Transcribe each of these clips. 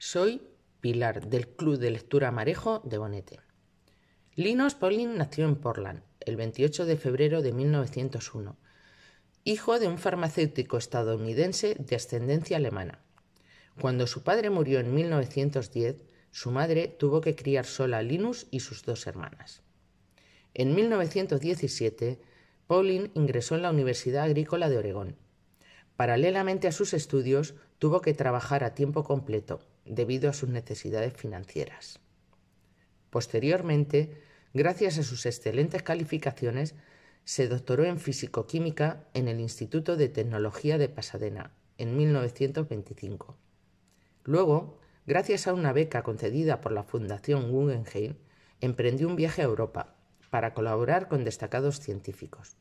Soy Pilar del Club de Lectura Marejo de Bonete. Linus Pauling nació en Portland el 28 de febrero de 1901, hijo de un farmacéutico estadounidense de ascendencia alemana. Cuando su padre murió en 1910, su madre tuvo que criar sola a Linus y sus dos hermanas. En 1917, Pauling ingresó en la Universidad Agrícola de Oregón Paralelamente a sus estudios, tuvo que trabajar a tiempo completo debido a sus necesidades financieras. Posteriormente, gracias a sus excelentes calificaciones, se doctoró en Físicoquímica en el Instituto de Tecnología de Pasadena en 1925. Luego, gracias a una beca concedida por la Fundación Guggenheim, emprendió un viaje a Europa para colaborar con destacados científicos.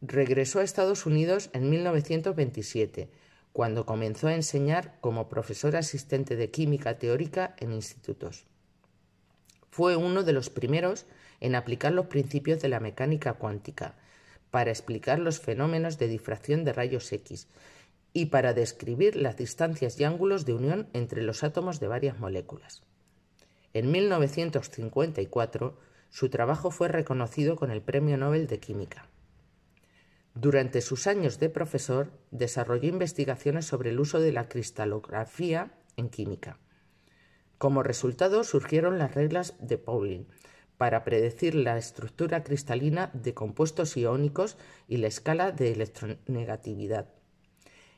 Regresó a Estados Unidos en 1927, cuando comenzó a enseñar como profesor asistente de química teórica en institutos. Fue uno de los primeros en aplicar los principios de la mecánica cuántica para explicar los fenómenos de difracción de rayos X y para describir las distancias y ángulos de unión entre los átomos de varias moléculas. En 1954, su trabajo fue reconocido con el Premio Nobel de Química. Durante sus años de profesor desarrolló investigaciones sobre el uso de la cristalografía en química. Como resultado surgieron las reglas de Pauling para predecir la estructura cristalina de compuestos iónicos y la escala de electronegatividad.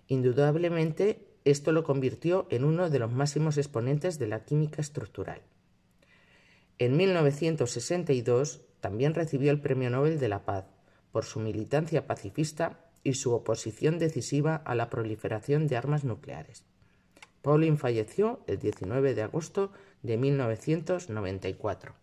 Indudablemente, esto lo convirtió en uno de los máximos exponentes de la química estructural. En 1962 también recibió el Premio Nobel de la Paz por su militancia pacifista y su oposición decisiva a la proliferación de armas nucleares. Paulin falleció el 19 de agosto de 1994.